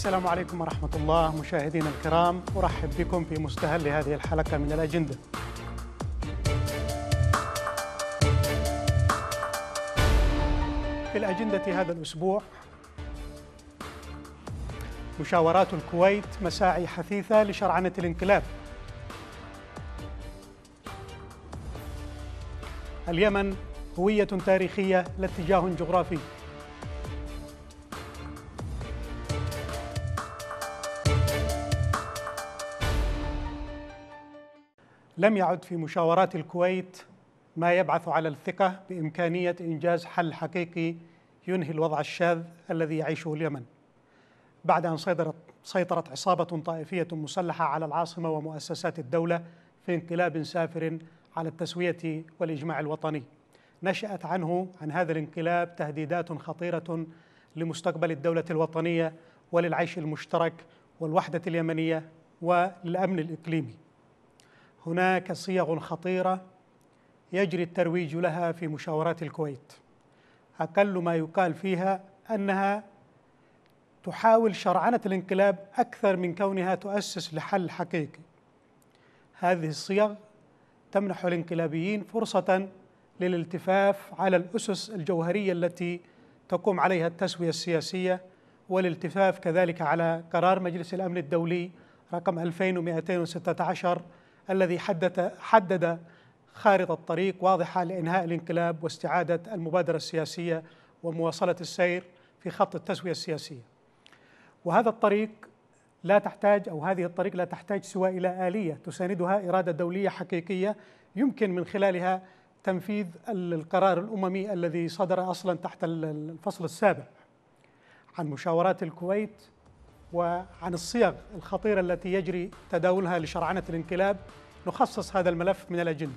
السلام عليكم ورحمة الله مشاهدينا الكرام أرحب بكم في مستهل هذه الحلقة من الأجندة في الأجندة هذا الأسبوع مشاورات الكويت مساعي حثيثة لشرعنة الانقلاب اليمن هوية تاريخية لا اتجاه جغرافي لم يعد في مشاورات الكويت ما يبعث على الثقة بإمكانية إنجاز حل حقيقي ينهي الوضع الشاذ الذي يعيشه اليمن بعد أن سيطرت سيطرت عصابة طائفية مسلحة على العاصمة ومؤسسات الدولة في انقلاب سافر على التسوية والإجماع الوطني نشأت عنه عن هذا الانقلاب تهديدات خطيرة لمستقبل الدولة الوطنية وللعيش المشترك والوحدة اليمنية وللأمن الإقليمي هناك صيغ خطيرة يجري الترويج لها في مشاورات الكويت أقل ما يقال فيها أنها تحاول شرعنة الانقلاب أكثر من كونها تؤسس لحل حقيقي هذه الصيغ تمنح الانقلابيين فرصة للالتفاف على الأسس الجوهرية التي تقوم عليها التسوية السياسية والالتفاف كذلك على قرار مجلس الأمن الدولي رقم 2216 الذي حدد حدد خارطة طريق واضحة لإنهاء الانقلاب واستعادة المبادرة السياسية ومواصلة السير في خط التسوية السياسية. وهذا الطريق لا تحتاج أو هذه الطريق لا تحتاج سوى إلى آلية تساندها إرادة دولية حقيقية يمكن من خلالها تنفيذ القرار الأممي الذي صدر أصلا تحت الفصل السابع عن مشاورات الكويت وعن الصيغ الخطيرة التي يجري تداولها لشرعنة الانقلاب نخصص هذا الملف من الأجندة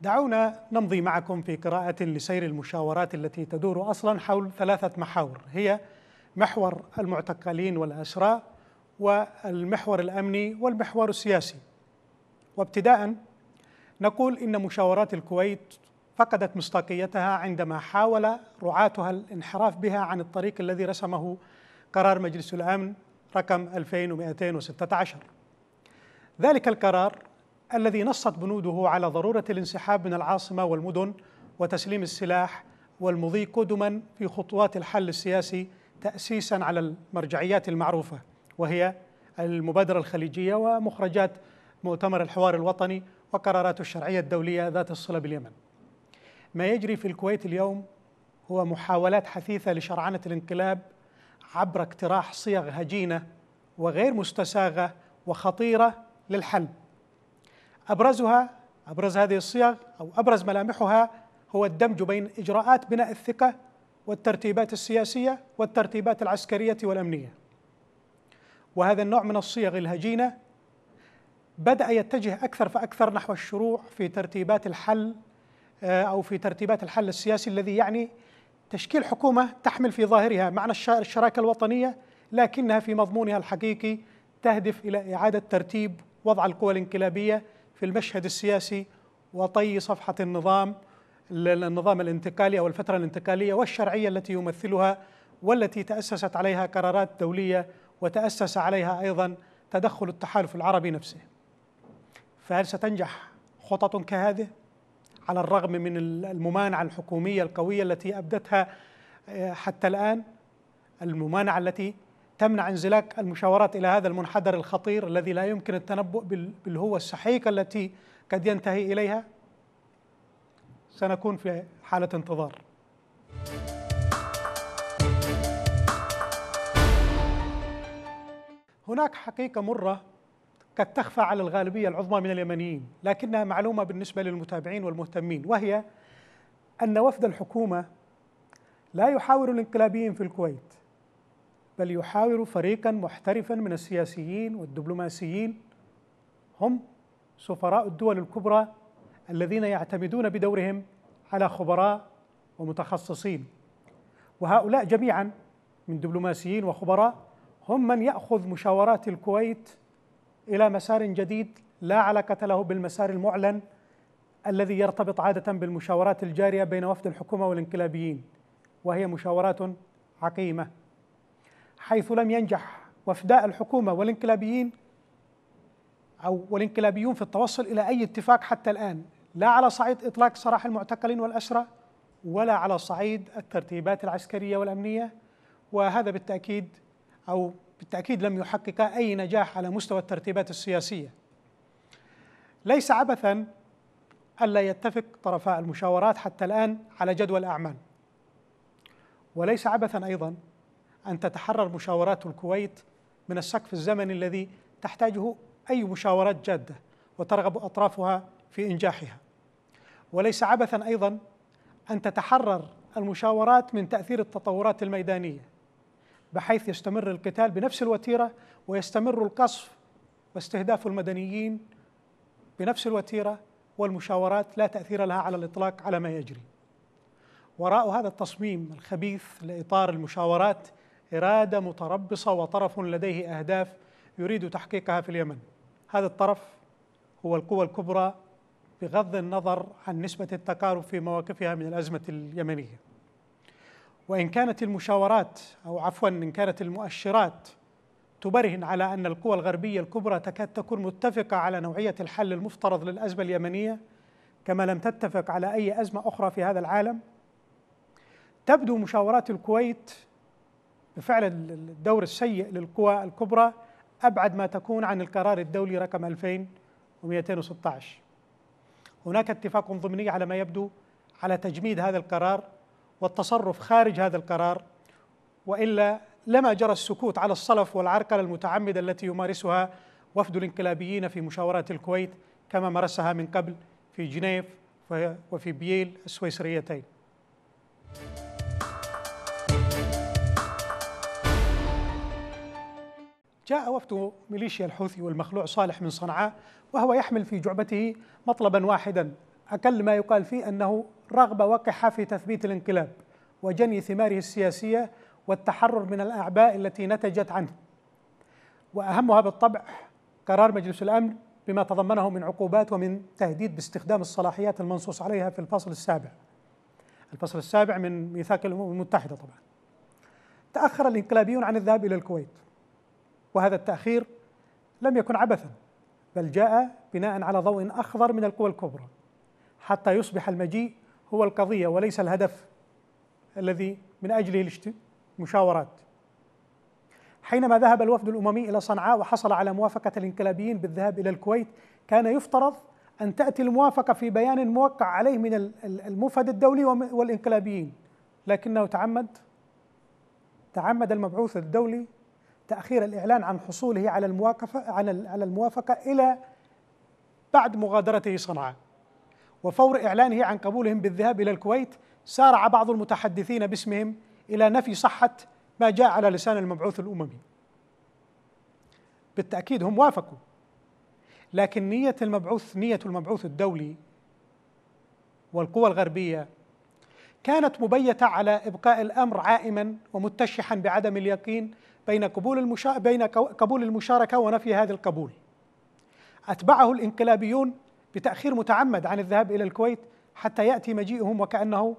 دعونا نمضي معكم في قراءة لسير المشاورات التي تدور أصلا حول ثلاثة محاور هي محور المعتقلين والأسراء والمحور الأمني والمحور السياسي وابتداء نقول إن مشاورات الكويت فقدت مصداقيتها عندما حاول رعاتها الانحراف بها عن الطريق الذي رسمه قرار مجلس الأمن رقم 2216 ذلك القرار الذي نصت بنوده على ضرورة الانسحاب من العاصمة والمدن وتسليم السلاح والمضي قدما في خطوات الحل السياسي تأسيسا على المرجعيات المعروفة وهي المبادرة الخليجية ومخرجات مؤتمر الحوار الوطني وقراراته الشرعية الدولية ذات الصلة باليمن ما يجري في الكويت اليوم هو محاولات حثيثة لشرعنة الانقلاب عبر اقتراح صيغ هجينة وغير مستساغة وخطيرة للحل أبرزها أبرز هذه الصيغ أو أبرز ملامحها هو الدمج بين إجراءات بناء الثقة والترتيبات السياسية والترتيبات العسكرية والأمنية وهذا النوع من الصيغ الهجينة بدأ يتجه أكثر فأكثر نحو الشروع في ترتيبات الحل آه، أو في ترتيبات الحل السياسي الذي يعني تشكيل حكومة تحمل في ظاهرها معنى الشراكة الوطنية لكنها في مضمونها الحقيقي تهدف إلى إعادة ترتيب وضع القوى الانقلابية في المشهد السياسي وطي صفحة النظام النظام الانتقالي أو الفترة الانتقالية والشرعية التي يمثلها والتي تأسست عليها قرارات دولية وتأسس عليها أيضا تدخل التحالف العربي نفسه فهل ستنجح خطط كهذه على الرغم من الممانعة الحكومية القوية التي أبدتها آه، حتى الآن الممانعة التي تمنع انزلاق المشاورات إلى هذا المنحدر الخطير الذي لا يمكن التنبؤ بالهوة السحيقة التي قد ينتهي إليها سنكون في حالة انتظار هناك حقيقة مرة قد تخفى على الغالبية العظمى من اليمنيين لكنها معلومة بالنسبة للمتابعين والمهتمين وهي أن وفد الحكومة لا يحاور الانقلابيين في الكويت بل يحاور فريقا محترفا من السياسيين والدبلوماسيين هم سفراء الدول الكبرى الذين يعتمدون بدورهم على خبراء ومتخصصين وهؤلاء جميعا من دبلوماسيين وخبراء هم من ياخذ مشاورات الكويت الى مسار جديد لا علاقه له بالمسار المعلن الذي يرتبط عاده بالمشاورات الجاريه بين وفد الحكومه والانقلابيين وهي مشاورات عقيمه حيث لم ينجح وفداء الحكومه والانقلابيين او والانقلابيون في التوصل الى اي اتفاق حتى الان لا على صعيد اطلاق سراح المعتقلين والاسرى ولا على صعيد الترتيبات العسكريه والامنيه وهذا بالتاكيد او بالتأكيد لم يحققا أي نجاح على مستوى الترتيبات السياسية ليس عبثا ألا يتفق طرفا المشاورات حتى الآن على جدول أعمال وليس عبثا أيضا أن تتحرر مشاورات الكويت من السقف الزمني الذي تحتاجه أي مشاورات جادة وترغب أطرافها في إنجاحها وليس عبثا أيضا أن تتحرر المشاورات من تأثير التطورات الميدانية بحيث يستمر القتال بنفس الوتيره ويستمر القصف واستهداف المدنيين بنفس الوتيره والمشاورات لا تاثير لها على الاطلاق على ما يجري. وراء هذا التصميم الخبيث لاطار المشاورات اراده متربصه وطرف لديه اهداف يريد تحقيقها في اليمن. هذا الطرف هو القوى الكبرى بغض النظر عن نسبه التقارب في مواقفها من الازمه اليمنيه. وإن كانت المشاورات أو عفوا إن كانت المؤشرات تبرهن على أن القوى الغربية الكبرى تكاد تكون متفقة على نوعية الحل المفترض للأزمة اليمنية كما لم تتفق على أي أزمة أخرى في هذا العالم تبدو مشاورات الكويت بفعل الدور السيء للقوى الكبرى أبعد ما تكون عن القرار الدولي رقم 2216 هناك اتفاق ضمني على ما يبدو على تجميد هذا القرار والتصرف خارج هذا القرار والا لما جرى السكوت على الصلف والعرقله المتعمده التي يمارسها وفد الانقلابيين في مشاورات الكويت كما مارسها من قبل في جنيف وفي بييل السويسريتين. جاء وفد ميليشيا الحوثي والمخلوع صالح من صنعاء وهو يحمل في جعبته مطلبا واحدا اقل ما يقال فيه انه رغبة وقحة في تثبيت الانقلاب وجني ثماره السياسية والتحرر من الأعباء التي نتجت عنه وأهمها بالطبع قرار مجلس الأمن بما تضمنه من عقوبات ومن تهديد باستخدام الصلاحيات المنصوص عليها في الفصل السابع الفصل السابع من ميثاق الأمم المتحدة طبعا تأخر الانقلابيون عن الذهاب إلى الكويت وهذا التأخير لم يكن عبثا بل جاء بناء على ضوء أخضر من القوى الكبرى حتى يصبح المجيء هو القضية وليس الهدف الذي من أجله المشاورات حينما ذهب الوفد الأممي إلى صنعاء وحصل على موافقة الانقلابيين بالذهاب إلى الكويت كان يفترض أن تأتي الموافقة في بيان موقع عليه من المفد الدولي والانقلابيين لكنه تعمد تعمد المبعوث الدولي تأخير الإعلان عن حصوله على الموافقة على الموافقة إلى بعد مغادرته صنعاء وفور إعلانه عن قبولهم بالذهاب إلى الكويت سارع بعض المتحدثين باسمهم إلى نفي صحة ما جاء على لسان المبعوث الأممي بالتأكيد هم وافقوا لكن نية المبعوث نية المبعوث الدولي والقوى الغربية كانت مبيتة على إبقاء الأمر عائما ومتشحا بعدم اليقين بين قبول المشا... بين قبول المشاركة ونفي هذا القبول أتبعه الإنقلابيون بتأخير متعمد عن الذهاب إلى الكويت حتى يأتي مجيئهم وكأنه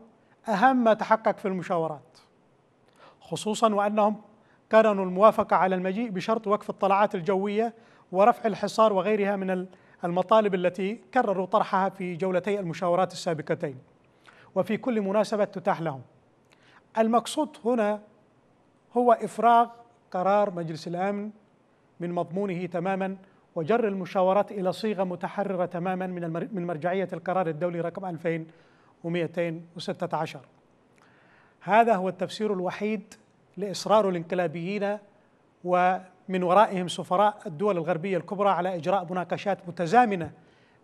أهم ما تحقق في المشاورات خصوصا وأنهم كرنوا الموافقة على المجيء بشرط وقف الطلعات الجوية ورفع الحصار وغيرها من المطالب التي كرروا طرحها في جولتي المشاورات السابقتين وفي كل مناسبة تتاح لهم المقصود هنا هو إفراغ قرار مجلس الأمن من مضمونه تماما وجر المشاورات إلى صيغة متحررة تماما من من مرجعية القرار الدولي رقم 2216 هذا هو التفسير الوحيد لإصرار الانقلابيين ومن ورائهم سفراء الدول الغربية الكبرى على إجراء مناقشات متزامنة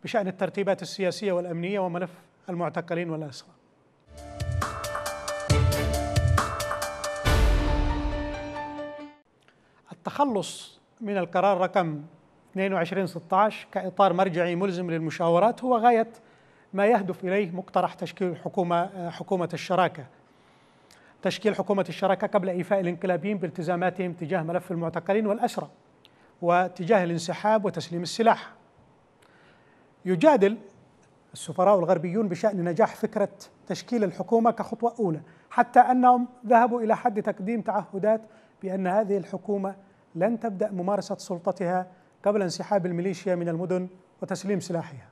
بشأن الترتيبات السياسية والأمنية وملف المعتقلين والأسرى التخلص من القرار رقم 22/16 كإطار مرجعي ملزم للمشاورات هو غاية ما يهدف إليه مقترح تشكيل حكومة حكومة الشراكة تشكيل حكومة الشراكة قبل إيفاء الانقلابيين بالتزاماتهم تجاه ملف المعتقلين والأسرى وتجاه الانسحاب وتسليم السلاح يجادل السفراء الغربيون بشأن نجاح فكرة تشكيل الحكومة كخطوة أولى حتى أنهم ذهبوا إلى حد تقديم تعهدات بأن هذه الحكومة لن تبدأ ممارسة سلطتها قبل انسحاب الميليشيا من المدن وتسليم سلاحها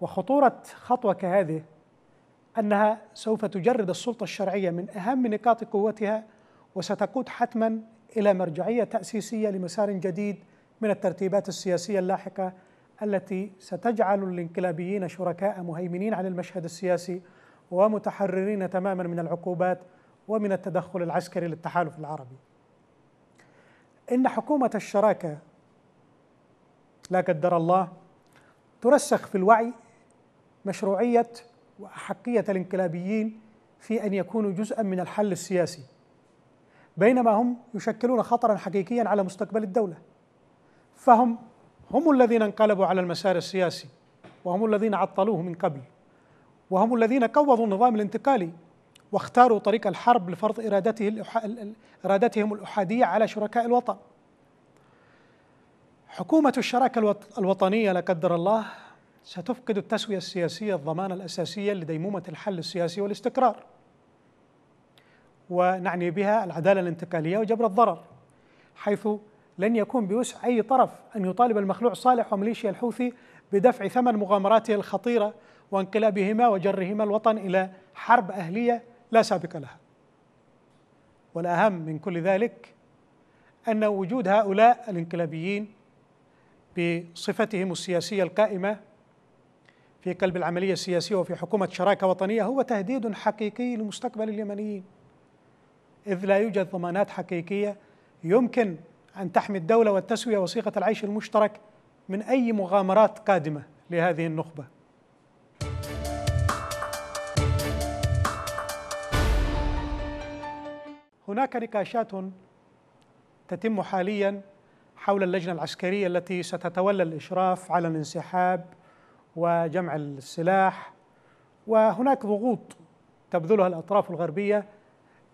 وخطورة خطوة كهذه أنها سوف تجرد السلطة الشرعية من أهم نقاط قوتها وستقود حتما إلى مرجعية تأسيسية لمسار جديد من الترتيبات السياسية اللاحقة التي ستجعل الانقلابيين شركاء مهيمنين على المشهد السياسي ومتحررين تماما من العقوبات ومن التدخل العسكري للتحالف العربي. إن حكومة الشراكة لا قدر الله ترسخ في الوعي مشروعيه واحقيه الانقلابيين في ان يكونوا جزءا من الحل السياسي بينما هم يشكلون خطرا حقيقيا على مستقبل الدوله فهم هم الذين انقلبوا على المسار السياسي وهم الذين عطلوه من قبل وهم الذين قوضوا النظام الانتقالي واختاروا طريق الحرب لفرض ارادته الإح... ارادتهم الاحاديه على شركاء الوطن حكومة الشراكة الوطنية لا قدر الله ستفقد التسوية السياسية الضمان الأساسية لديمومة الحل السياسي والاستقرار ونعني بها العدالة الانتقالية وجبر الضرر حيث لن يكون بوسع أي طرف أن يطالب المخلوع صالح وميليشيا الحوثي بدفع ثمن مغامراته الخطيرة وانقلابهما وجرهما الوطن إلى حرب أهلية لا سابق لها والأهم من كل ذلك أن وجود هؤلاء الانقلابيين بصفتهم السياسيه القائمه في قلب العمليه السياسيه وفي حكومه شراكه وطنيه هو تهديد حقيقي لمستقبل اليمنيين اذ لا يوجد ضمانات حقيقيه يمكن ان تحمي الدوله والتسويه وصيغه العيش المشترك من اي مغامرات قادمه لهذه النخبه هناك نقاشات تتم حاليا حول اللجنة العسكرية التي ستتولى الإشراف على الانسحاب وجمع السلاح وهناك ضغوط تبذلها الأطراف الغربية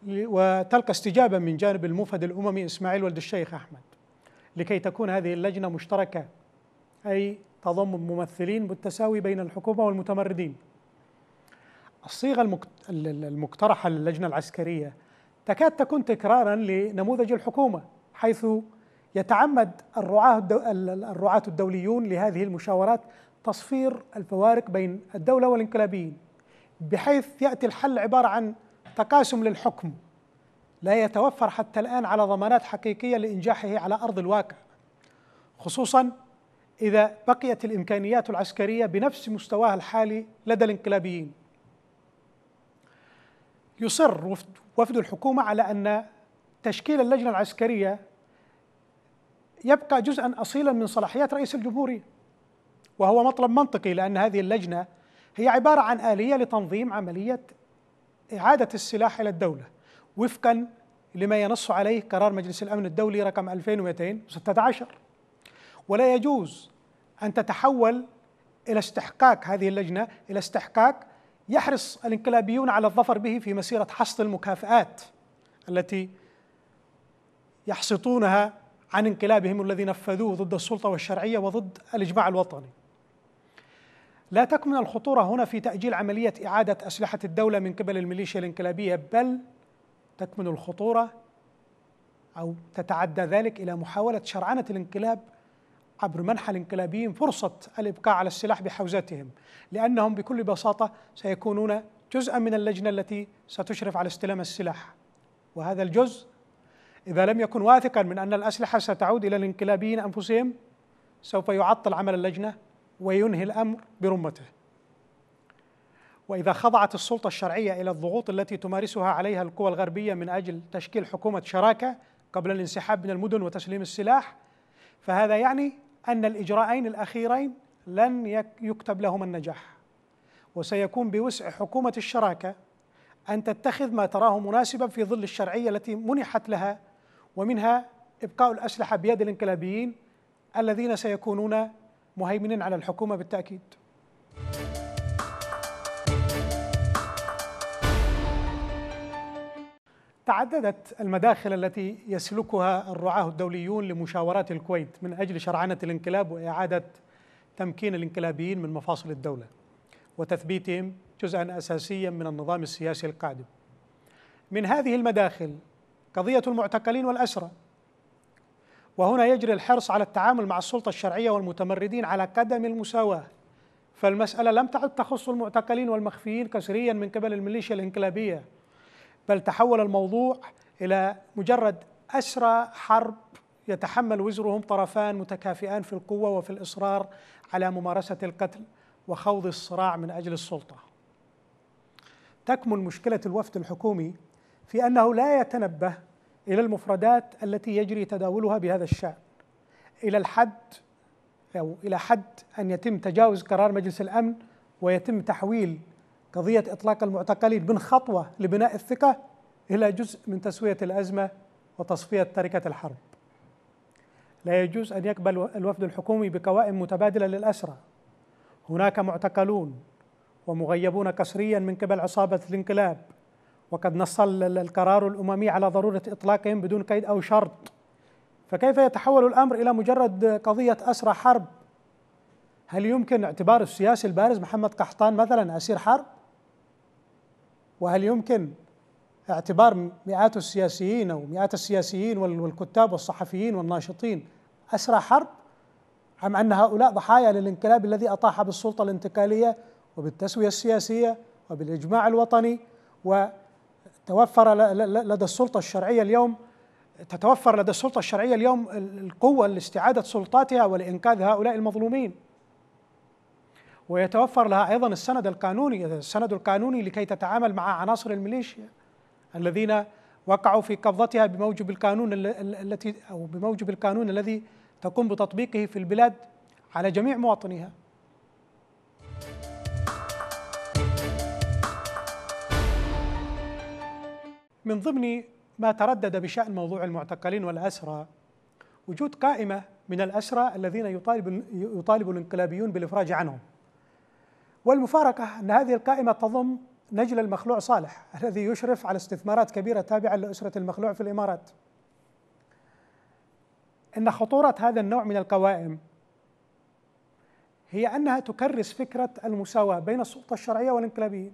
وتلقى استجابة من جانب المفد الأممي إسماعيل ولد الشيخ أحمد لكي تكون هذه اللجنة مشتركة أي تضم ممثلين بالتساوي بين الحكومة والمتمردين الصيغة المقترحة للجنة العسكرية تكاد تكون تكرارا لنموذج الحكومة حيث يتعمد الرعاة الرعاة الدوليون لهذه المشاورات تصفير الفوارق بين الدولة والانقلابيين بحيث يأتي الحل عبارة عن تقاسم للحكم لا يتوفر حتى الآن على ضمانات حقيقية لإنجاحه على أرض الواقع خصوصا إذا بقيت الإمكانيات العسكرية بنفس مستواها الحالي لدى الانقلابيين يصر وفد الحكومة على أن تشكيل اللجنة العسكرية يبقى جزءا اصيلا من صلاحيات رئيس الجمهوريه وهو مطلب منطقي لان هذه اللجنه هي عباره عن اليه لتنظيم عمليه اعاده السلاح الى الدوله وفقا لما ينص عليه قرار مجلس الامن الدولي رقم 2216 ولا يجوز ان تتحول الى استحقاق هذه اللجنه الى استحقاق يحرص الانقلابيون على الظفر به في مسيره حصد المكافآت التي يحصطونها عن انقلابهم الذي نفذوه ضد السلطة والشرعية وضد الإجماع الوطني لا تكمن الخطورة هنا في تأجيل عملية إعادة أسلحة الدولة من قبل الميليشيا الانقلابية بل تكمن الخطورة أو تتعدى ذلك إلى محاولة شرعنة الانقلاب عبر منحى الانقلابيين فرصة الإبقاء على السلاح بحوزتهم لأنهم بكل بساطة سيكونون جزءا من اللجنة التي ستشرف على استلام السلاح وهذا الجزء إذا لم يكن واثقا من أن الأسلحة ستعود إلى الانقلابيين أنفسهم سوف يعطل عمل اللجنة وينهي الأمر برمته وإذا خضعت السلطة الشرعية إلى الضغوط التي تمارسها عليها القوى الغربية من أجل تشكيل حكومة شراكة قبل الانسحاب من المدن وتسليم السلاح فهذا يعني أن الإجراءين الأخيرين لن يكتب لهما النجاح وسيكون بوسع حكومة الشراكة أن تتخذ ما تراه مناسبا في ظل الشرعية التي منحت لها ومنها إبقاء الأسلحة بيد الانقلابيين الذين سيكونون مهيمنين على الحكومة بالتأكيد تعددت المداخل التي يسلكها الرعاة الدوليون لمشاورات الكويت من أجل شرعنة الانقلاب وإعادة تمكين الانقلابيين من مفاصل الدولة وتثبيتهم جزءا أساسيا من النظام السياسي القادم من هذه المداخل قضية المعتقلين والأسرى وهنا يجري الحرص على التعامل مع السلطة الشرعية والمتمردين على قدم المساواة فالمسألة لم تعد تخص المعتقلين والمخفيين كسريا من قبل الميليشيا الانقلابية بل تحول الموضوع إلى مجرد أسرى حرب يتحمل وزرهم طرفان متكافئان في القوة وفي الإصرار على ممارسة القتل وخوض الصراع من أجل السلطة تكمن مشكلة الوفد الحكومي في انه لا يتنبه الى المفردات التي يجري تداولها بهذا الشان الى الحد او الى حد ان يتم تجاوز قرار مجلس الامن ويتم تحويل قضيه اطلاق المعتقلين من خطوه لبناء الثقه الى جزء من تسويه الازمه وتصفيه تركه الحرب. لا يجوز ان يقبل الوفد الحكومي بقوائم متبادله للاسرى. هناك معتقلون ومغيبون قسريا من قبل عصابه الانقلاب وقد نص القرار الأممي على ضرورة إطلاقهم بدون قيد أو شرط فكيف يتحول الأمر إلى مجرد قضية أسرى حرب هل يمكن اعتبار السياسي البارز محمد قحطان مثلا أسير حرب وهل يمكن اعتبار مئات السياسيين أو مئات السياسيين والكتاب والصحفيين والناشطين أسرى حرب أم أن هؤلاء ضحايا للانقلاب الذي أطاح بالسلطة الانتقالية وبالتسوية السياسية وبالإجماع الوطني و توفر لدى السلطة الشرعية اليوم تتوفر لدى السلطة الشرعية اليوم القوة لاستعادة سلطاتها ولإنقاذ هؤلاء المظلومين ويتوفر لها أيضا السند القانوني السند القانوني لكي تتعامل مع عناصر الميليشيا الذين وقعوا في قبضتها بموجب القانون التي أو بموجب القانون الذي تقوم بتطبيقه في البلاد على جميع مواطنيها من ضمن ما تردد بشأن موضوع المعتقلين والأسرى وجود قائمة من الأسرى الذين يطالب, يطالب الانقلابيون بالإفراج عنهم والمفارقة أن هذه القائمة تضم نجل المخلوع صالح الذي يشرف على استثمارات كبيرة تابعة لأسرة المخلوع في الإمارات إن خطورة هذا النوع من القوائم هي أنها تكرس فكرة المساواة بين السلطة الشرعية والانقلابيين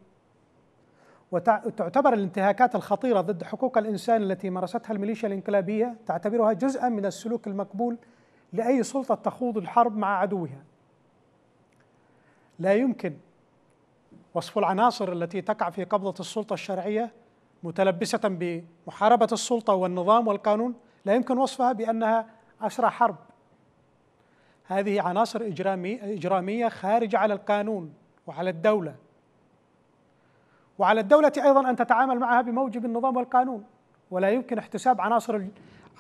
وتعتبر الانتهاكات الخطيرة ضد حقوق الإنسان التي مارستها الميليشيا الانقلابية تعتبرها جزءا من السلوك المقبول لأي سلطة تخوض الحرب مع عدوها لا يمكن وصف العناصر التي تقع في قبضة السلطة الشرعية متلبسة بمحاربة السلطة والنظام والقانون لا يمكن وصفها بأنها أسرى حرب هذه عناصر إجرامية خارجة على القانون وعلى الدولة وعلى الدولة أيضا أن تتعامل معها بموجب النظام والقانون ولا يمكن احتساب عناصر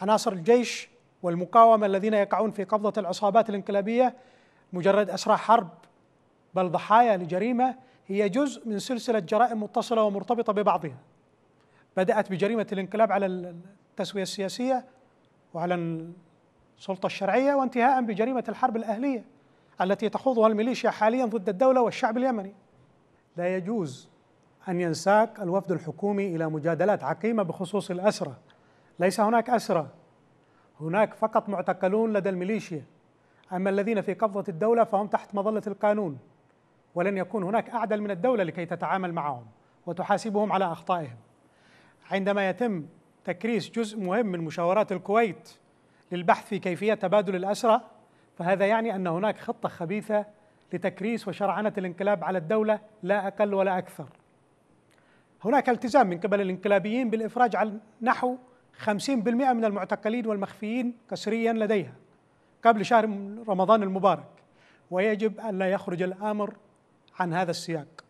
عناصر الجيش والمقاومة الذين يقعون في قبضة العصابات الانقلابية مجرد أسرى حرب بل ضحايا لجريمة هي جزء من سلسلة جرائم متصلة ومرتبطة ببعضها بدأت بجريمة الانقلاب على التسوية السياسية وعلى السلطة الشرعية وانتهاء بجريمة الحرب الأهلية التي تخوضها الميليشيا حاليا ضد الدولة والشعب اليمني لا يجوز أن ينساق الوفد الحكومي إلى مجادلات عقيمة بخصوص الأسرة ليس هناك أسرة هناك فقط معتقلون لدى الميليشيا أما الذين في قبضة الدولة فهم تحت مظلة القانون ولن يكون هناك أعدل من الدولة لكي تتعامل معهم وتحاسبهم على أخطائهم عندما يتم تكريس جزء مهم من مشاورات الكويت للبحث في كيفية تبادل الأسرى فهذا يعني أن هناك خطة خبيثة لتكريس وشرعنة الانقلاب على الدولة لا أقل ولا أكثر هناك التزام من قبل الانقلابيين بالإفراج عن نحو 50% من المعتقلين والمخفيين كسريا لديها قبل شهر رمضان المبارك ويجب أن لا يخرج الأمر عن هذا السياق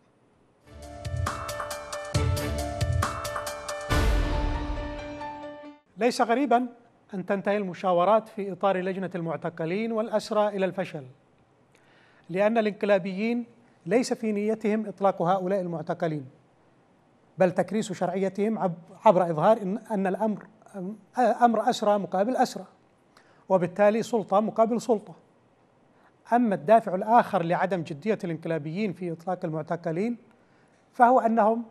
ليس غريبا أن تنتهي المشاورات في إطار لجنة المعتقلين والأسرى إلى الفشل لأن الانقلابيين ليس في نيتهم إطلاق هؤلاء المعتقلين بل تكريس شرعيتهم عبر إظهار إن, أن الأمر أمر أسرى مقابل أسرى وبالتالي سلطة مقابل سلطة أما الدافع الآخر لعدم جدية الانقلابيين في إطلاق المعتقلين فهو أنهم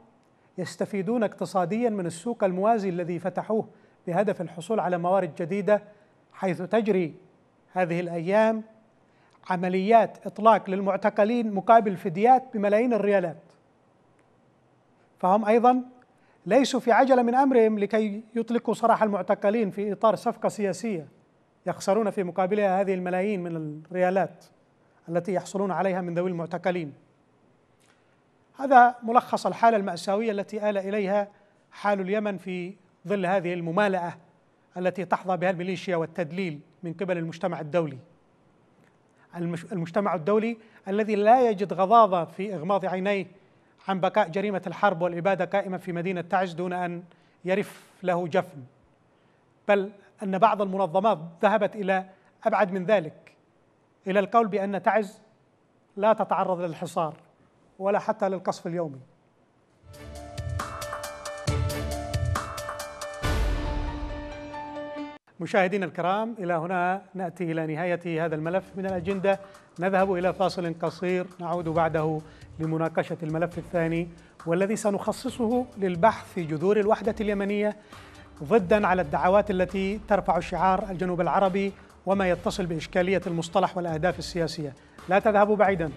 يستفيدون اقتصاديا من السوق الموازي الذي فتحوه بهدف الحصول على موارد جديدة حيث تجري هذه الأيام عمليات إطلاق للمعتقلين مقابل فديات بملايين الريالات فهم أيضا ليسوا في عجلة من أمرهم لكي يطلقوا سراح المعتقلين في إطار صفقة سياسية يخسرون في مقابلها هذه الملايين من الريالات التي يحصلون عليها من ذوي المعتقلين هذا ملخص الحالة المأساوية التي آل إليها حال اليمن في ظل هذه الممالأة التي تحظى بها الميليشيا والتدليل من قبل المجتمع الدولي المجتمع الدولي الذي لا يجد غضاضة في إغماض عينيه عن بقاء جريمة الحرب والإبادة قائمة في مدينة تعز دون أن يرف له جفن بل أن بعض المنظمات ذهبت إلى أبعد من ذلك إلى القول بأن تعز لا تتعرض للحصار ولا حتى للقصف اليومي مشاهدينا الكرام إلى هنا نأتي إلى نهاية هذا الملف من الأجندة نذهب إلى فاصل قصير نعود بعده لمناقشة الملف الثاني والذي سنخصصه للبحث في جذور الوحدة اليمنية ضدا على الدعوات التي ترفع شعار الجنوب العربي وما يتصل بإشكالية المصطلح والأهداف السياسية لا تذهبوا بعيدا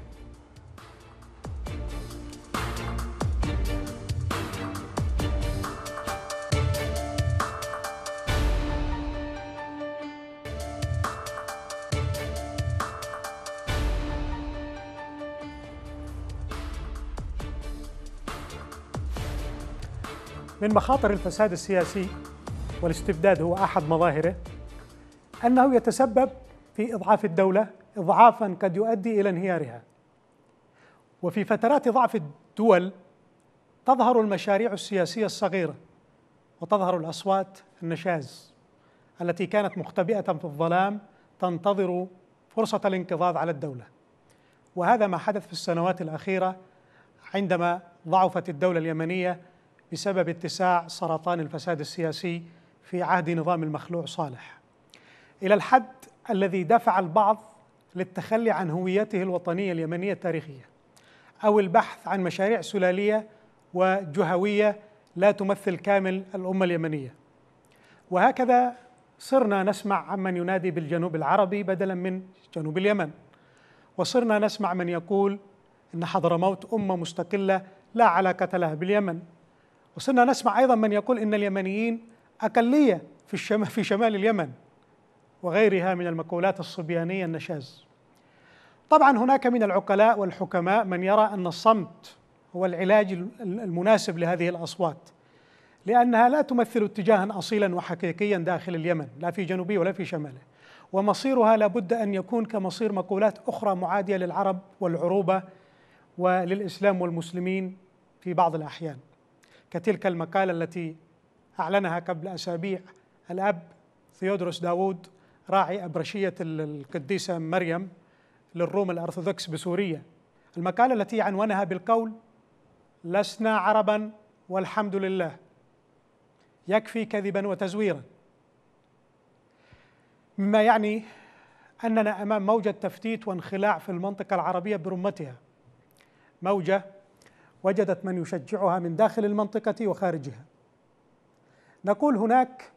من مخاطر الفساد السياسي والاستبداد هو احد مظاهره انه يتسبب في اضعاف الدوله اضعافا قد يؤدي الى انهيارها وفي فترات ضعف الدول تظهر المشاريع السياسيه الصغيره وتظهر الاصوات النشاز التي كانت مختبئه في الظلام تنتظر فرصه الانقضاض على الدوله وهذا ما حدث في السنوات الاخيره عندما ضعفت الدوله اليمنيه بسبب اتساع سرطان الفساد السياسي في عهد نظام المخلوع صالح الى الحد الذي دفع البعض للتخلي عن هويته الوطنيه اليمنيه التاريخيه او البحث عن مشاريع سلاليه وجهويه لا تمثل كامل الامه اليمنيه وهكذا صرنا نسمع عمن ينادي بالجنوب العربي بدلا من جنوب اليمن وصرنا نسمع من يقول ان حضرموت امه مستقله لا علاقه لها باليمن وصرنا نسمع أيضا من يقول إن اليمنيين أقلية في, الشمال في شمال اليمن وغيرها من المقولات الصبيانية النشاز طبعا هناك من العقلاء والحكماء من يرى أن الصمت هو العلاج المناسب لهذه الأصوات لأنها لا تمثل اتجاها أصيلا وحقيقيا داخل اليمن لا في جنوبه ولا في شماله ومصيرها لابد أن يكون كمصير مقولات أخرى معادية للعرب والعروبة وللإسلام والمسلمين في بعض الأحيان كتلك المقالة التي أعلنها قبل أسابيع الأب ثيودروس داوود راعي أبرشية القديسة مريم للروم الأرثوذكس بسوريا المقالة التي عنونها بالقول لسنا عربا والحمد لله يكفي كذبا وتزويرا مما يعني أننا أمام موجة تفتيت وانخلاع في المنطقة العربية برمتها موجة وجدت من يشجعها من داخل المنطقة وخارجها. نقول هناك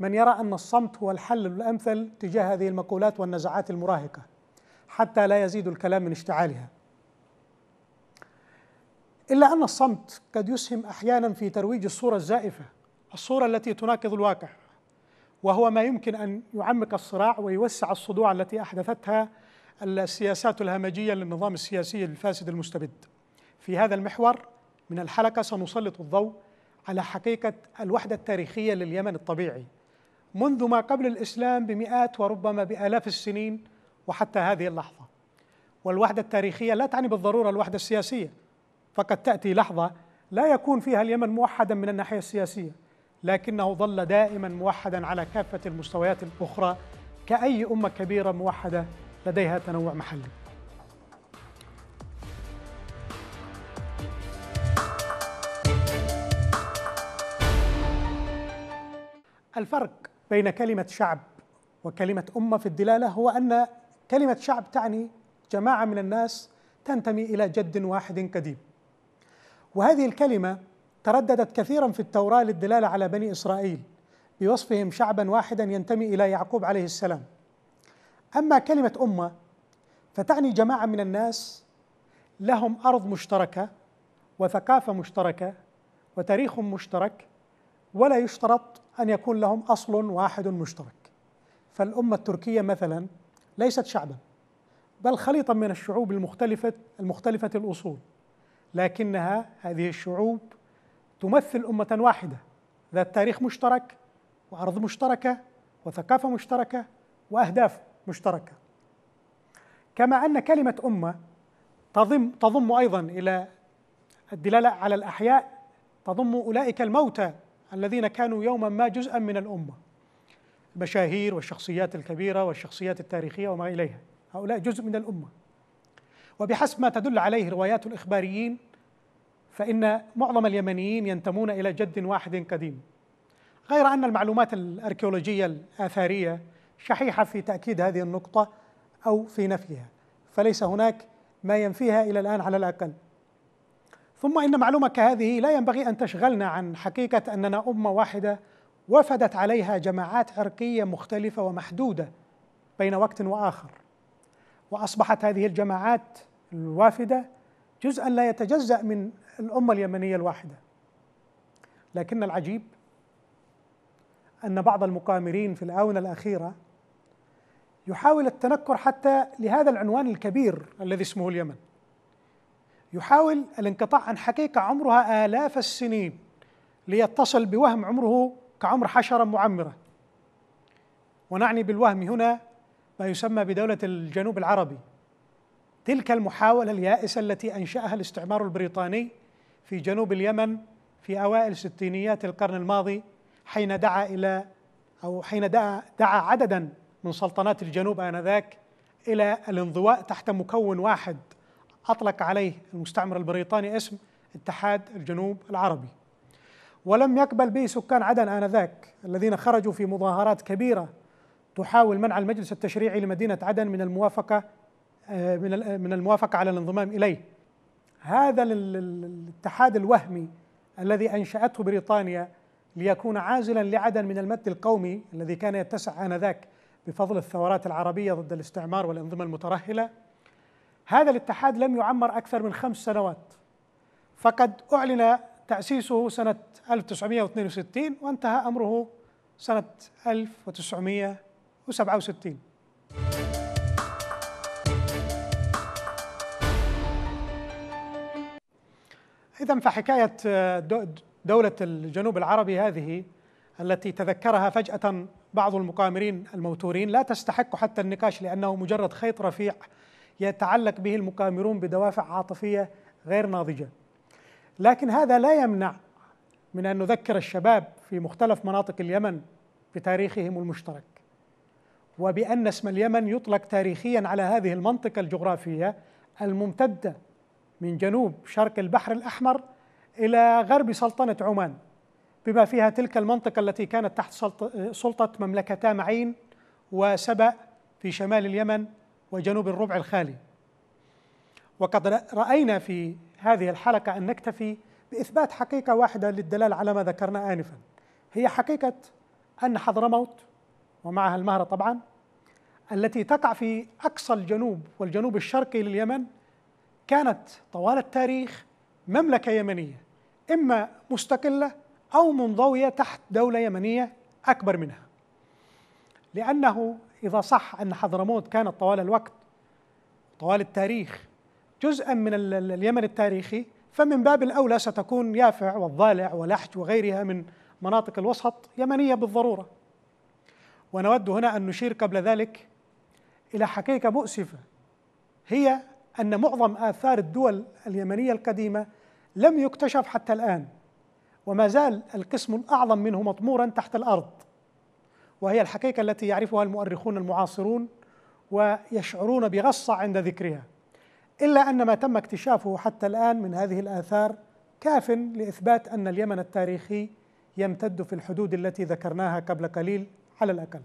من يرى أن الصمت هو الحل الأمثل تجاه هذه المقولات والنزعات المراهقة حتى لا يزيد الكلام من اشتعالها. إلا أن الصمت قد يسهم أحيانا في ترويج الصورة الزائفة، الصورة التي تناقض الواقع، وهو ما يمكن أن يعمق الصراع ويوسع الصدوع التي أحدثتها السياسات الهمجية للنظام السياسي الفاسد المستبد. في هذا المحور من الحلقة سنسلط الضوء على حقيقة الوحدة التاريخية لليمن الطبيعي منذ ما قبل الإسلام بمئات وربما بآلاف السنين وحتى هذه اللحظة والوحدة التاريخية لا تعني بالضرورة الوحدة السياسية فقد تأتي لحظة لا يكون فيها اليمن موحدا من الناحية السياسية لكنه ظل دائما موحدا على كافة المستويات الأخرى كأي أمة كبيرة موحدة لديها تنوع محلي الفرق بين كلمة شعب وكلمة أمة في الدلالة هو أن كلمة شعب تعني جماعة من الناس تنتمي إلى جد واحد قديم. وهذه الكلمة ترددت كثيرا في التوراة للدلالة على بني إسرائيل بوصفهم شعبا واحدا ينتمي إلى يعقوب عليه السلام. أما كلمة أمة فتعني جماعة من الناس لهم أرض مشتركة وثقافة مشتركة وتاريخ مشترك ولا يشترط أن يكون لهم أصل واحد مشترك فالأمة التركية مثلا ليست شعبا بل خليطا من الشعوب المختلفة المختلفة الأصول لكنها هذه الشعوب تمثل أمة واحدة ذات تاريخ مشترك وأرض مشتركة وثقافة مشتركة وأهداف مشتركة كما أن كلمة أمة تضم تضم أيضا إلى الدلالة على الأحياء تضم أولئك الموتى الذين كانوا يوما ما جزءا من الأمة المشاهير والشخصيات الكبيرة والشخصيات التاريخية وما إليها هؤلاء جزء من الأمة وبحسب ما تدل عليه روايات الإخباريين فإن معظم اليمنيين ينتمون إلى جد واحد قديم غير أن المعلومات الأركيولوجية الآثارية شحيحة في تأكيد هذه النقطة أو في نفيها فليس هناك ما ينفيها إلى الآن على الأقل ثم إن معلومة كهذه لا ينبغي أن تشغلنا عن حقيقة أننا أمة واحدة وفدت عليها جماعات عرقية مختلفة ومحدودة بين وقت وآخر وأصبحت هذه الجماعات الوافدة جزءا لا يتجزأ من الأمة اليمنية الواحدة لكن العجيب أن بعض المقامرين في الآونة الأخيرة يحاول التنكر حتى لهذا العنوان الكبير الذي اسمه اليمن يحاول الانقطاع عن حقيقة عمرها آلاف السنين ليتصل بوهم عمره كعمر حشرة معمرة ونعني بالوهم هنا ما يسمى بدولة الجنوب العربي تلك المحاولة اليائسة التي أنشأها الاستعمار البريطاني في جنوب اليمن في أوائل ستينيات القرن الماضي حين دعا إلى أو حين دعا, دعا عددا من سلطنات الجنوب آنذاك إلى الانضواء تحت مكون واحد أطلق عليه المستعمر البريطاني اسم اتحاد الجنوب العربي ولم يقبل به سكان عدن آنذاك الذين خرجوا في مظاهرات كبيرة تحاول منع المجلس التشريعي لمدينة عدن من الموافقة آه، من الموافقة على الانضمام إليه هذا الاتحاد الوهمي الذي أنشأته بريطانيا ليكون عازلا لعدن من المد القومي الذي كان يتسع آنذاك بفضل الثورات العربية ضد الاستعمار والأنظمة المترهلة هذا الاتحاد لم يعمر أكثر من خمس سنوات فقد أعلن تأسيسه سنة 1962 وانتهى أمره سنة 1967 إذا فحكاية دولة الجنوب العربي هذه التي تذكرها فجأة بعض المقامرين الموتورين لا تستحق حتى النقاش لأنه مجرد خيط رفيع يتعلق به المقامرون بدوافع عاطفيه غير ناضجه. لكن هذا لا يمنع من ان نذكر الشباب في مختلف مناطق اليمن بتاريخهم المشترك. وبان اسم اليمن يطلق تاريخيا على هذه المنطقه الجغرافيه الممتده من جنوب شرق البحر الاحمر الى غرب سلطنه عمان. بما فيها تلك المنطقة التي كانت تحت سلطة مملكتا معين وسبأ في شمال اليمن وجنوب الربع الخالي وقد راينا في هذه الحلقه ان نكتفي باثبات حقيقه واحده للدلاله على ما ذكرنا انفا هي حقيقه ان حضرموت ومعها المهره طبعا التي تقع في اقصى الجنوب والجنوب الشرقي لليمن كانت طوال التاريخ مملكه يمنيه اما مستقله او منضويه تحت دوله يمنيه اكبر منها لانه إذا صح أن حضرموت كانت طوال الوقت طوال التاريخ جزءا من اليمن التاريخي فمن باب الأولى ستكون يافع والضالع ولحج وغيرها من مناطق الوسط يمنية بالضرورة ونود هنا أن نشير قبل ذلك إلى حقيقة مؤسفة هي أن معظم آثار الدول اليمنية القديمة لم يكتشف حتى الآن وما زال القسم الأعظم منه مطمورا تحت الأرض وهي الحقيقة التي يعرفها المؤرخون المعاصرون ويشعرون بغصة عند ذكرها إلا أن ما تم اكتشافه حتى الآن من هذه الآثار كاف لإثبات أن اليمن التاريخي يمتد في الحدود التي ذكرناها قبل قليل على الأقل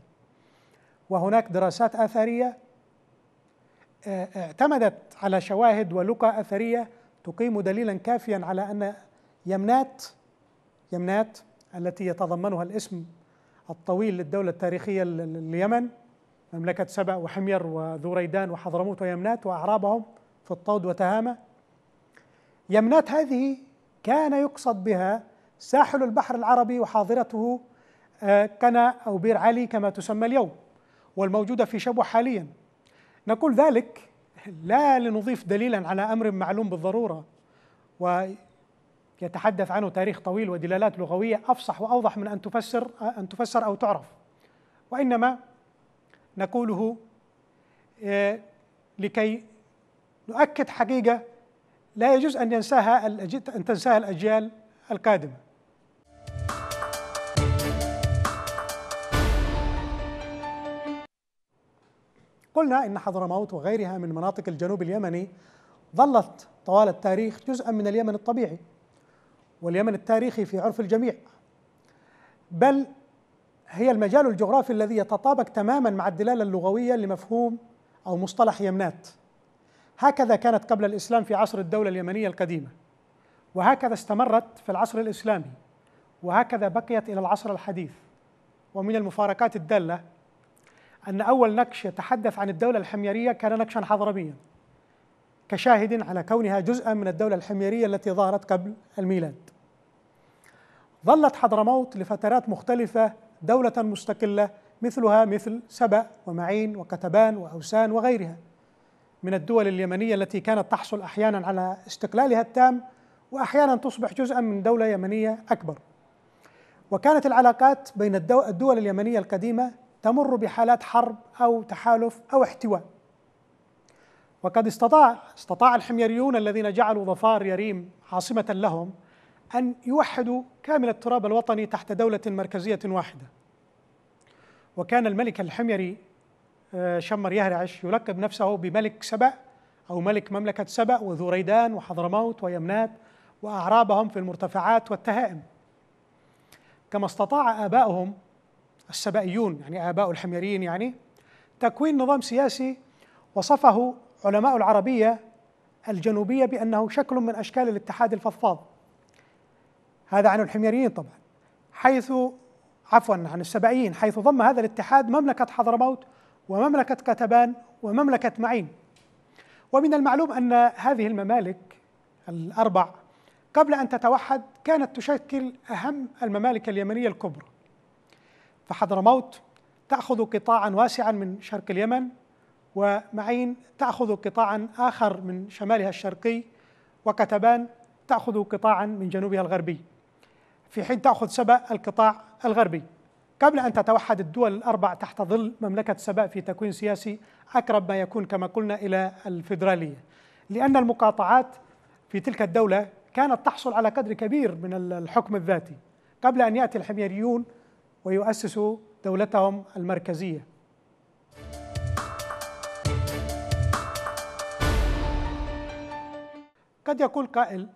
وهناك دراسات آثارية آه، آه، اعتمدت على شواهد ولقى أثرية تقيم دليلا كافيا على أن يمنات يمنات التي يتضمنها الاسم الطويل للدولة التاريخية لليمن مملكة سبأ وحمير وذريدان وحضرموت ويمنات وأعرابهم في الطود وتهامة يمنات هذه كان يقصد بها ساحل البحر العربي وحاضرته قنا آه، أو بير علي كما تسمى اليوم والموجودة في شبوة حاليا نقول ذلك لا لنضيف دليلا على أمر معلوم بالضرورة يتحدث عنه تاريخ طويل ودلالات لغوية أفصح وأوضح من أن تفسر أن تفسر أو تعرف وإنما نقوله آه، لكي نؤكد حقيقة لا يجوز أن ينساها أن تنساها الأجيال القادمة قلنا إن حضرموت وغيرها من مناطق الجنوب اليمني ظلت طوال التاريخ جزءا من اليمن الطبيعي واليمن التاريخي في عرف الجميع بل هي المجال الجغرافي الذي يتطابق تماما مع الدلاله اللغويه لمفهوم او مصطلح يمنات هكذا كانت قبل الاسلام في عصر الدوله اليمنيه القديمه وهكذا استمرت في العصر الاسلامي وهكذا بقيت الى العصر الحديث ومن المفارقات الداله ان اول نقش يتحدث عن الدوله الحميريه كان نقشا حضرميا كشاهد على كونها جزءا من الدولة الحميرية التي ظهرت قبل الميلاد. ظلت حضرموت لفترات مختلفة دولة مستقلة مثلها مثل سبأ ومعين وكتبان وأوسان وغيرها من الدول اليمنية التي كانت تحصل أحيانا على استقلالها التام وأحيانا تصبح جزءا من دولة يمنية أكبر. وكانت العلاقات بين الدول اليمنية القديمة تمر بحالات حرب أو تحالف أو احتواء. وقد استطاع استطاع الحميريون الذين جعلوا ظفار يريم عاصمة لهم أن يوحدوا كامل التراب الوطني تحت دولة مركزية واحدة وكان الملك الحميري آه، شمر يهرعش يلقب نفسه بملك سبأ أو ملك مملكة سبأ ريدان وحضرموت ويمنات وأعرابهم في المرتفعات والتهائم كما استطاع آبائهم السبائيون يعني آباء الحميريين يعني تكوين نظام سياسي وصفه علماء العربية الجنوبية بأنه شكل من أشكال الاتحاد الفضفاض هذا عن الحميريين طبعا حيث عفوا عن السبعيين حيث ضم هذا الاتحاد مملكة حضرموت ومملكة كتبان ومملكة معين ومن المعلوم أن هذه الممالك الأربع قبل أن تتوحد كانت تشكل أهم الممالك اليمنية الكبرى فحضرموت تأخذ قطاعا واسعا من شرق اليمن ومعين تأخذ قطاعا آخر من شمالها الشرقي وكتبان تأخذ قطاعا من جنوبها الغربي في حين تأخذ سبأ القطاع الغربي قبل أن تتوحد الدول الأربع تحت ظل مملكة سبأ في تكوين سياسي أقرب ما يكون كما قلنا إلى الفيدرالية لأن المقاطعات في تلك الدولة كانت تحصل على قدر كبير من الحكم الذاتي قبل أن يأتي الحميريون ويؤسسوا دولتهم المركزية قد يقول قائل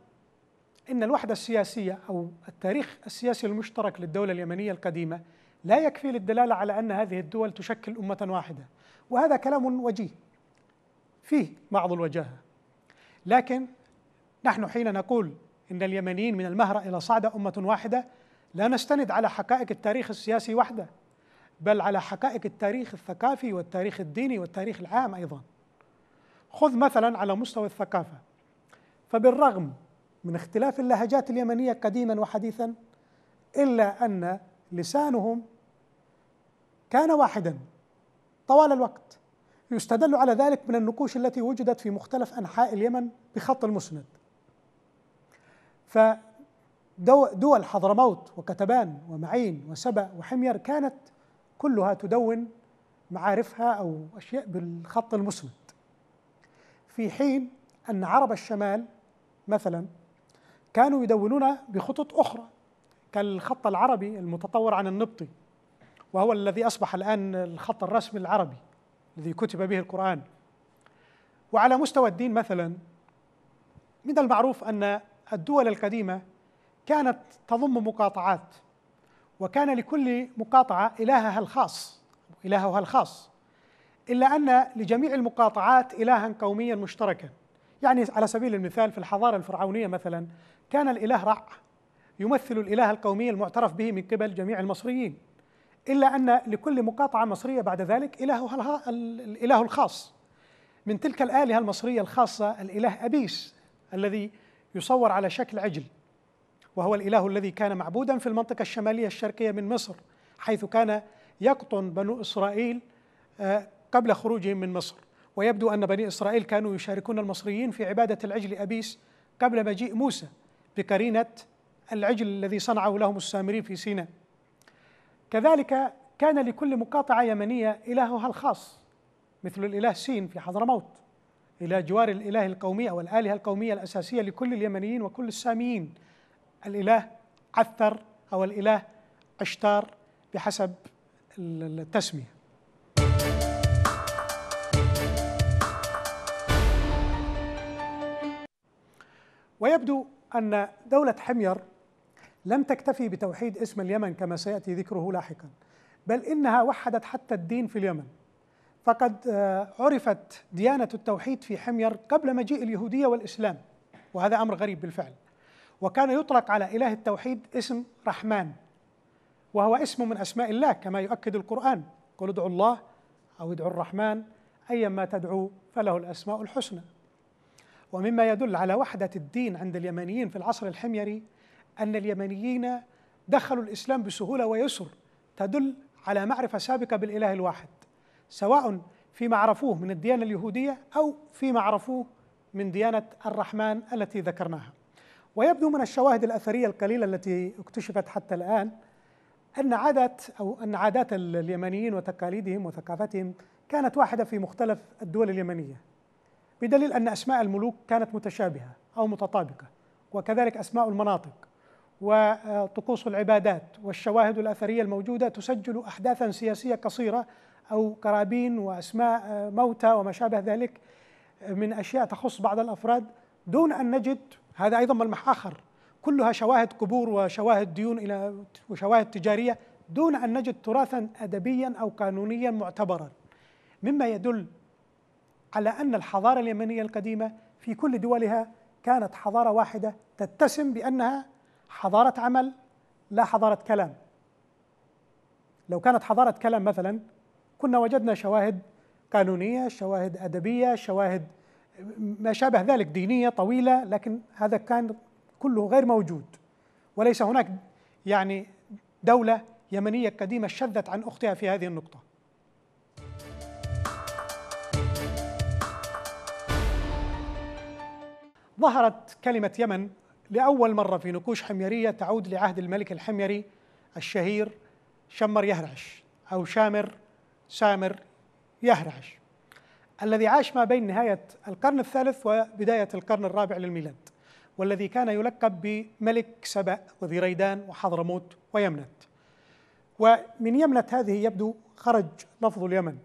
ان الوحده السياسيه او التاريخ السياسي المشترك للدوله اليمنيه القديمه لا يكفي للدلاله على ان هذه الدول تشكل امه واحده وهذا كلام وجيه فيه بعض الوجاهه لكن نحن حين نقول ان اليمنيين من المهره الى صعده امه واحده لا نستند على حقائق التاريخ السياسي وحده بل على حقائق التاريخ الثقافي والتاريخ الديني والتاريخ العام ايضا خذ مثلا على مستوى الثقافه فبالرغم من اختلاف اللهجات اليمنية قديما وحديثا إلا أن لسانهم كان واحدا طوال الوقت يستدل على ذلك من النقوش التي وجدت في مختلف أنحاء اليمن بخط المسند فدول حضرموت وكتبان ومعين وسبأ وحمير كانت كلها تدون معارفها أو أشياء بالخط المسند في حين أن عرب الشمال مثلا كانوا يدونون بخطط أخرى كالخط العربي المتطور عن النبطي وهو الذي أصبح الآن الخط الرسمي العربي الذي كتب به القرآن وعلى مستوى الدين مثلا من المعروف أن الدول القديمة كانت تضم مقاطعات وكان لكل مقاطعة إلهها الخاص إلهها الخاص إلا أن لجميع المقاطعات إلها قوميا مشتركا يعني على سبيل المثال في الحضارة الفرعونية مثلا كان الإله رع يمثل الإله القومي المعترف به من قبل جميع المصريين إلا أن لكل مقاطعة مصرية بعد ذلك إلهها الإله الخاص من تلك الآلهة المصرية الخاصة الإله أبيس الذي يصور على شكل عجل وهو الإله الذي كان معبودا في المنطقة الشمالية الشرقية من مصر حيث كان يقطن بنو إسرائيل آه، قبل خروجهم من مصر ويبدو أن بني إسرائيل كانوا يشاركون المصريين في عبادة العجل أبيس قبل مجيء موسى بقرينة العجل الذي صنعه لهم السامري في سيناء كذلك كان لكل مقاطعة يمنية إلهها الخاص مثل الإله سين في حضرموت إلى جوار الإله القومي أو الآلهة القومية الأساسية لكل اليمنيين وكل الساميين الإله عثر أو الإله أشتار بحسب التسمية ويبدو أن دولة حمير لم تكتفي بتوحيد اسم اليمن كما سيأتي ذكره لاحقا بل إنها وحدت حتى الدين في اليمن فقد آه، عرفت ديانة التوحيد في حمير قبل مجيء اليهودية والإسلام وهذا أمر غريب بالفعل وكان يطلق على إله التوحيد اسم رحمن وهو اسم من أسماء الله كما يؤكد القرآن قل ادعوا الله أو ادعوا الرحمن أيا ما تدعو فله الأسماء الحسنى ومما يدل على وحدة الدين عند اليمنيين في العصر الحميري أن اليمنيين دخلوا الإسلام بسهولة ويسر تدل على معرفة سابقة بالإله الواحد سواء فيما عرفوه من الديانة اليهودية أو فيما عرفوه من ديانة الرحمن التي ذكرناها ويبدو من الشواهد الأثرية القليلة التي اكتشفت حتى الآن أن عادات أو أن عادات اليمنيين وتقاليدهم وثقافتهم كانت واحدة في مختلف الدول اليمنية بدليل أن أسماء الملوك كانت متشابهة أو متطابقة وكذلك أسماء المناطق وطقوس العبادات والشواهد الأثرية الموجودة تسجل أحداثا سياسية قصيرة أو قرابين وأسماء موتى وما شابه ذلك من أشياء تخص بعض الأفراد دون أن نجد هذا أيضا ملمح آخر كلها شواهد قبور وشواهد ديون إلى وشواهد تجارية دون أن نجد تراثا أدبيا أو قانونيا معتبرا مما يدل على أن الحضارة اليمنية القديمة في كل دولها كانت حضارة واحدة تتسم بأنها حضارة عمل لا حضارة كلام لو كانت حضارة كلام مثلا كنا وجدنا شواهد قانونية شواهد أدبية شواهد ما شابه ذلك دينية طويلة لكن هذا كان كله غير موجود وليس هناك يعني دولة يمنية قديمة شذت عن أختها في هذه النقطة ظهرت كلمة يمن لأول مرة في نقوش حميرية تعود لعهد الملك الحميري الشهير شمر يهرعش أو شامر سامر يهرعش الذي عاش ما بين نهاية القرن الثالث وبداية القرن الرابع للميلاد والذي كان يلقب بملك سبأ وذريدان وحضرموت ويمنة ومن يمنة هذه يبدو خرج لفظ اليمن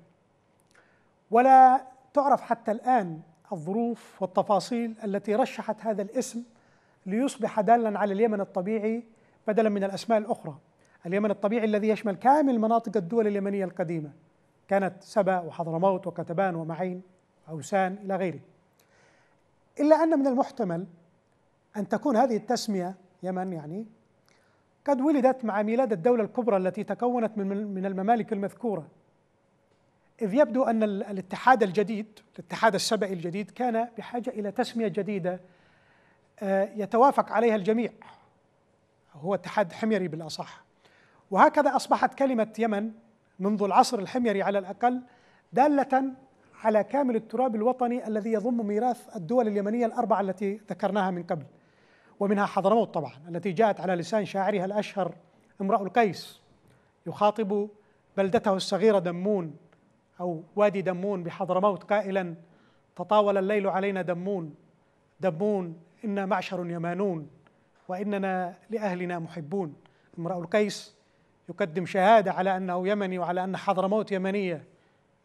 ولا تعرف حتى الآن الظروف والتفاصيل التي رشحت هذا الاسم ليصبح دالا على اليمن الطبيعي بدلا من الاسماء الاخرى. اليمن الطبيعي الذي يشمل كامل مناطق الدول اليمنيه القديمه. كانت سبا وحضرموت وكتبان ومعين واوسان الى غيره. الا ان من المحتمل ان تكون هذه التسميه يمن يعني قد ولدت مع ميلاد الدوله الكبرى التي تكونت من من الممالك المذكوره إذ يبدو أن الاتحاد الجديد الاتحاد السبئي الجديد كان بحاجة إلى تسمية جديدة آه، يتوافق عليها الجميع هو اتحاد حميري بالأصح وهكذا أصبحت كلمة يمن منذ العصر الحميري على الأقل دالة على كامل التراب الوطني الذي يضم ميراث الدول اليمنية الأربعة التي ذكرناها من قبل ومنها حضرموت طبعا التي جاءت على لسان شاعرها الأشهر امرأ القيس يخاطب بلدته الصغيرة دمون أو وادي دمون بحضرموت قائلا تطاول الليل علينا دمون دمون إنا معشر يمانون وإننا لأهلنا محبون امرأ القيس يقدم شهادة على أنه يمني وعلى أن حضرموت يمنية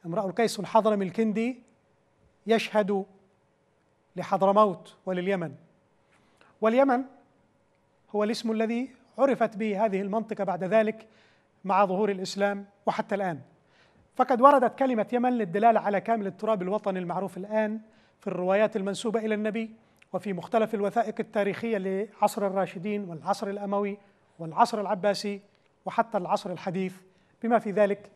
امرأ القيس الحضرمي الكندي يشهد لحضرموت ولليمن واليمن هو الاسم الذي عرفت به هذه المنطقة بعد ذلك مع ظهور الإسلام وحتى الآن فقد وردت كلمة يمن للدلالة على كامل التراب الوطني المعروف الآن في الروايات المنسوبة إلى النبي وفي مختلف الوثائق التاريخية لعصر الراشدين والعصر الأموي والعصر العباسي وحتى العصر الحديث بما في ذلك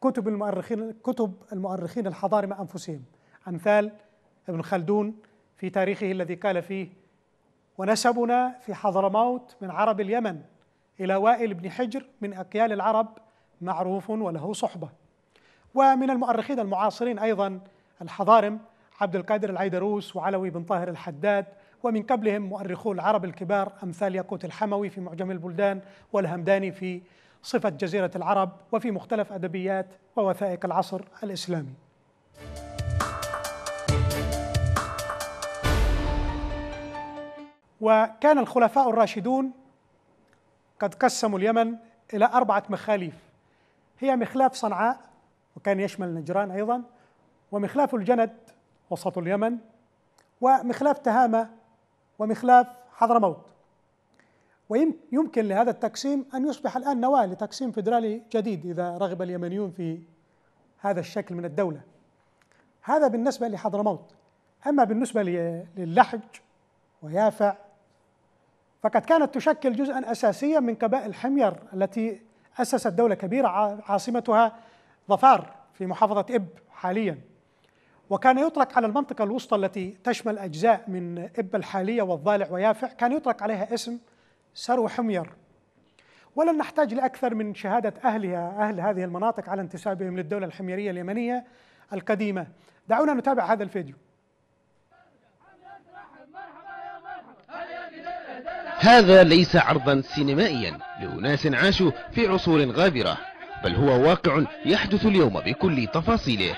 كتب المؤرخين كتب المؤرخين الحضارمة أنفسهم أمثال ابن خلدون في تاريخه الذي قال فيه ونسبنا في حضرموت من عرب اليمن إلى وائل بن حجر من أقيال العرب معروف وله صحبة ومن المؤرخين المعاصرين أيضا الحضارم عبد القادر العيدروس وعلوي بن طاهر الحداد ومن قبلهم مؤرخو العرب الكبار أمثال ياقوت الحموي في معجم البلدان والهمداني في صفة جزيرة العرب وفي مختلف أدبيات ووثائق العصر الإسلامي وكان الخلفاء الراشدون قد قسموا اليمن إلى أربعة مخاليف هي مخلاف صنعاء وكان يشمل نجران أيضا ومخلاف الجند وسط اليمن ومخلاف تهامة ومخلاف حضرموت ويمكن لهذا التقسيم أن يصبح الآن نواة لتقسيم فيدرالي جديد إذا رغب اليمنيون في هذا الشكل من الدولة هذا بالنسبة لحضرموت أما بالنسبة للحج ويافع فقد كانت تشكل جزءا أساسيا من قبائل حمير التي أسست دولة كبيرة عاصمتها ظفار في محافظة إب حاليا وكان يطلق على المنطقة الوسطى التي تشمل أجزاء من إب الحالية والضالع ويافع كان يطلق عليها اسم سرو حمير ولن نحتاج لأكثر من شهادة أهلها أهل هذه المناطق على انتسابهم للدولة الحميرية اليمنية القديمة دعونا نتابع هذا الفيديو هذا ليس عرضا سينمائيا لأناس عاشوا في عصور غابرة بل هو واقع يحدث اليوم بكل تفاصيله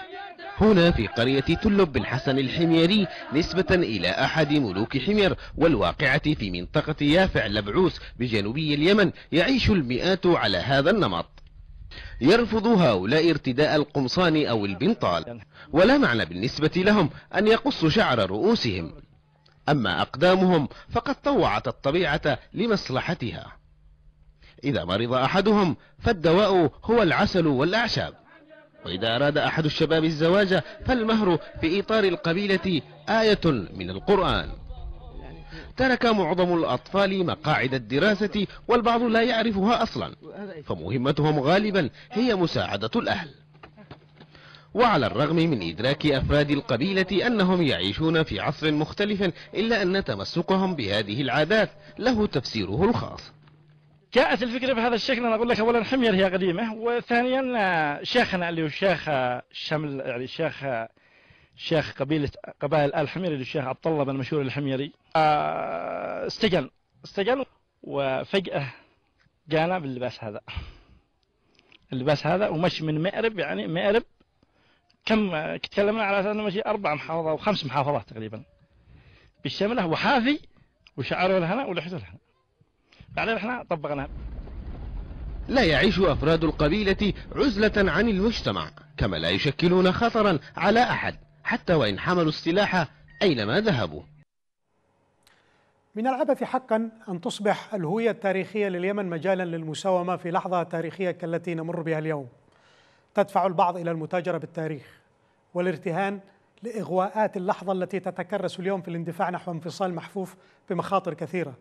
هنا في قرية تلب بن حسن الحميري نسبة إلى أحد ملوك حمير والواقعة في منطقة يافع لبعوس بجنوبي اليمن يعيش المئات على هذا النمط يرفض هؤلاء ارتداء القمصان أو البنطال ولا معنى بالنسبة لهم أن يقصوا شعر رؤوسهم أما أقدامهم فقد طوعت الطبيعة لمصلحتها إذا مرض أحدهم فالدواء هو العسل والأعشاب وإذا أراد أحد الشباب الزواج فالمهر في إطار القبيلة آية من القرآن ترك معظم الأطفال مقاعد الدراسة والبعض لا يعرفها أصلا فمهمتهم غالبا هي مساعدة الأهل وعلى الرغم من إدراك أفراد القبيلة أنهم يعيشون في عصر مختلف إلا أن تمسكهم بهذه العادات له تفسيره الخاص جاءت الفكرة بهذا الشكل أنا أقول لك أولا حمير هي قديمة وثانيا آه، شيخنا اللي هو شيخ آه، شمل يعني شيخ آه، شيخ قبيلة قبائل آل حمير اللي الشيخ عبد الله بن مشهور الحميري استجن استجن وفجأة جانا باللباس هذا اللباس هذا ومشي من مأرب يعني مأرب كم تكلمنا على أنه مشي أربع محافظات أو خمس محافظات تقريبا بالشملة وحافي وشعره الهنا ولحيته الهنا بعدين احنا طبقناها لا يعيش أفراد القبيلة عزلة عن المجتمع كما لا يشكلون خطرا على أحد حتى وإن حملوا السلاح أينما ذهبوا من العبث حقا أن تصبح الهوية التاريخية لليمن مجالا للمساومة في لحظة تاريخية كالتي نمر بها اليوم تدفع البعض إلى المتاجرة بالتاريخ والارتهان لإغواءات اللحظة التي تتكرس اليوم في الاندفاع نحو انفصال محفوف بمخاطر كثيرة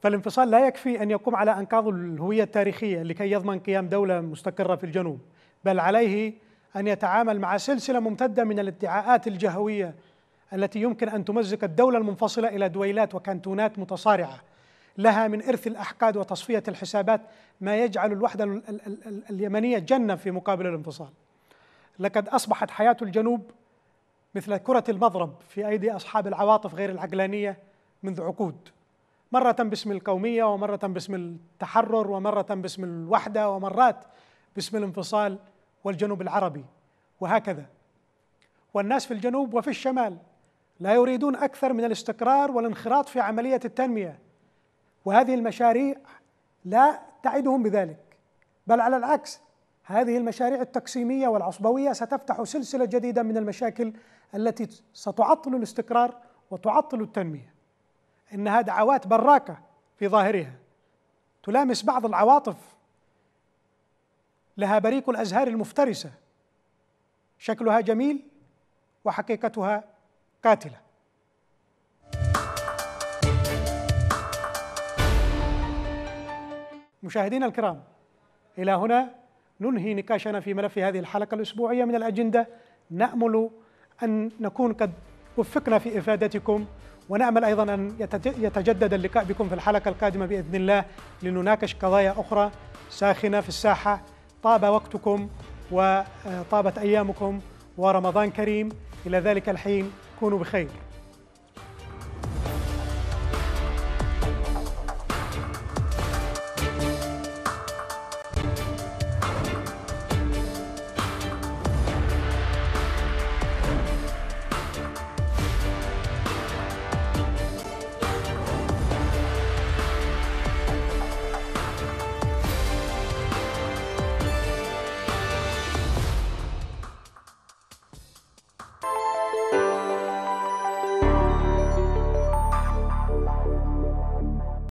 فالانفصال لا يكفي أن يقوم على أنقاض الهوية التاريخية لكي يضمن قيام دولة مستقرة في الجنوب بل عليه أن يتعامل مع سلسلة ممتدة من الادعاءات الجهوية التي يمكن أن تمزق الدولة المنفصلة إلى دويلات وكانتونات متصارعة لها من إرث الأحقاد وتصفية الحسابات ما يجعل الوحدة اليمنية جنة في مقابل الانفصال لقد أصبحت حياة الجنوب مثل كرة المضرب في أيدي أصحاب العواطف غير العقلانية منذ عقود مرة باسم القومية ومرة باسم التحرر ومرة باسم الوحدة ومرات باسم الانفصال والجنوب العربي وهكذا والناس في الجنوب وفي الشمال لا يريدون أكثر من الاستقرار والانخراط في عملية التنمية وهذه المشاريع لا تعدهم بذلك بل على العكس هذه المشاريع التقسيمية والعصبوية ستفتح سلسلة جديدة من المشاكل التي ستعطل الاستقرار وتعطل التنمية انها دعوات براكه في ظاهرها تلامس بعض العواطف لها بريق الازهار المفترسه شكلها جميل وحقيقتها قاتله مشاهدينا الكرام الى هنا ننهي نقاشنا في ملف هذه الحلقه الاسبوعيه من الاجنده نامل ان نكون قد وفقنا في إفادتكم ونأمل أيضا أن يتجدد اللقاء بكم في الحلقة القادمة بإذن الله لنناقش قضايا أخرى ساخنة في الساحة طاب وقتكم وطابت أيامكم ورمضان كريم إلى ذلك الحين كونوا بخير